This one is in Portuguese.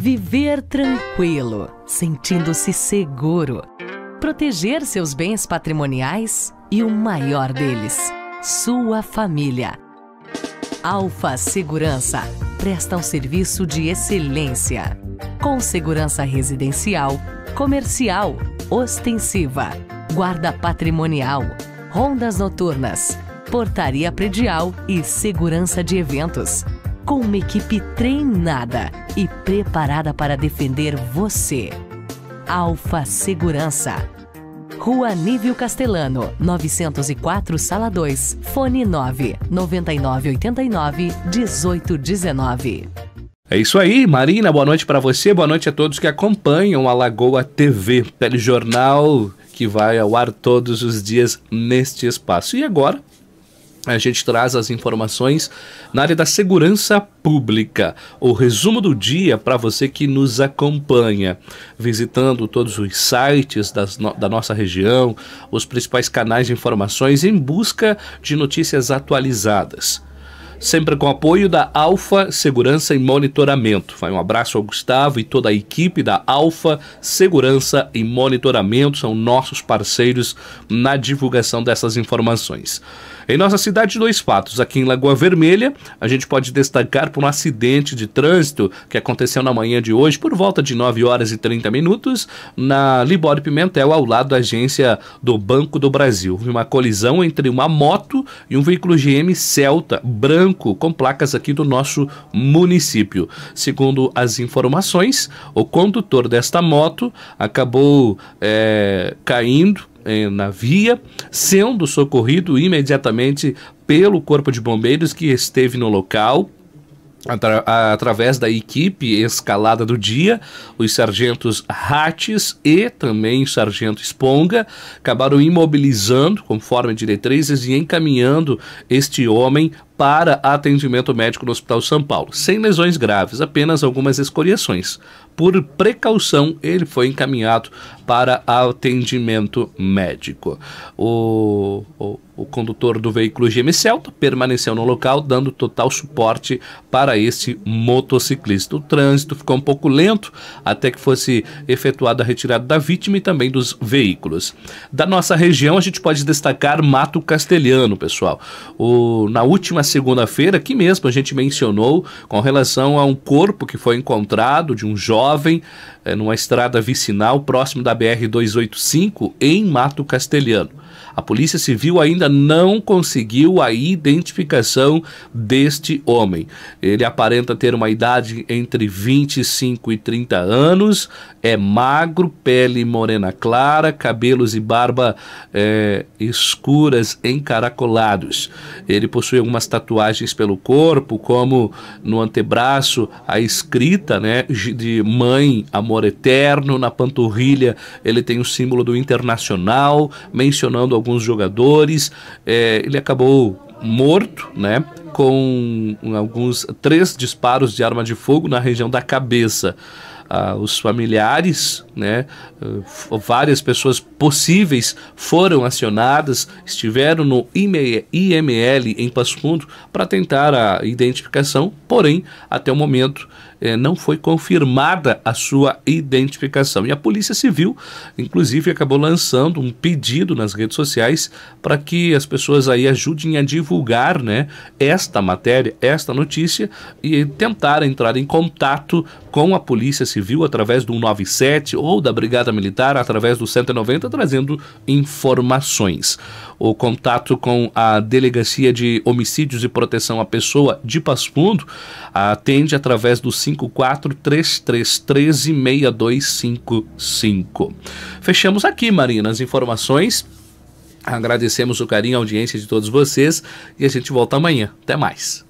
Viver tranquilo, sentindo-se seguro. Proteger seus bens patrimoniais e o maior deles, sua família. Alfa Segurança presta um serviço de excelência. Com segurança residencial, comercial, ostensiva, guarda patrimonial, rondas noturnas, portaria predial e segurança de eventos com uma equipe treinada e preparada para defender você. Alfa Segurança. Rua Nívio Castelano, 904, Sala 2, Fone 9 9989 1819. É isso aí, Marina, boa noite para você, boa noite a todos que acompanham a Lagoa TV, telejornal que vai ao ar todos os dias neste espaço. E agora, a gente traz as informações na área da segurança pública. O resumo do dia para você que nos acompanha, visitando todos os sites no da nossa região, os principais canais de informações em busca de notícias atualizadas sempre com apoio da Alfa Segurança e Monitoramento. Vai um abraço ao Gustavo e toda a equipe da Alfa Segurança e Monitoramento, são nossos parceiros na divulgação dessas informações. Em nossa cidade, dois fatos. Aqui em Lagoa Vermelha, a gente pode destacar por um acidente de trânsito que aconteceu na manhã de hoje, por volta de 9 horas e 30 minutos, na Libório Pimentel, ao lado da agência do Banco do Brasil. Uma colisão entre uma moto e um veículo GM Celta branco branco com placas aqui do nosso município. Segundo as informações, o condutor desta moto acabou é, caindo é, na via, sendo socorrido imediatamente pelo Corpo de Bombeiros que esteve no local. Atra através da equipe escalada do dia, os sargentos Rates e também o sargento Esponga acabaram imobilizando, conforme diretrizes, e encaminhando este homem para atendimento médico no Hospital São Paulo, sem lesões graves, apenas algumas escoriações. Por precaução, ele foi encaminhado para atendimento médico. O, o, o condutor do veículo GM Celta permaneceu no local, dando total suporte para este motociclista. O trânsito ficou um pouco lento até que fosse efetuada a retirada da vítima e também dos veículos. Da nossa região, a gente pode destacar Mato Castelhano, pessoal. O, na última segunda-feira, aqui mesmo a gente mencionou com relação a um corpo que foi encontrado de um jovem é, numa estrada vicinal próximo da BR-285 em Mato Castelhano. A Polícia Civil ainda não conseguiu a identificação deste homem. Ele aparenta ter uma idade entre 25 e 30 anos, é magro, pele morena clara, cabelos e barba é, escuras encaracolados. Ele possui algumas tatuagens pelo corpo, como no antebraço a escrita né, de Mãe, Amor Eterno, na panturrilha ele tem o símbolo do Internacional, mencionando alguns jogadores. É, ele acabou morto, né? Com alguns três disparos de arma de fogo na região da cabeça. Ah, os familiares né? Ah, várias pessoas possíveis foram acionadas, estiveram no IML em Passo Fundo para tentar a identificação, porém, até o momento eh, não foi confirmada a sua identificação. E a Polícia Civil, inclusive, acabou lançando um pedido nas redes sociais para que as pessoas aí ajudem a divulgar né, esta matéria, esta notícia e tentar entrar em contato com a Polícia Civil através do 97 ou ou da Brigada Militar através do 190 trazendo informações. O contato com a Delegacia de Homicídios e Proteção à Pessoa de Passo Fundo atende através do 5433136255. Fechamos aqui, Marina, as informações. Agradecemos o carinho e a audiência de todos vocês e a gente volta amanhã. Até mais.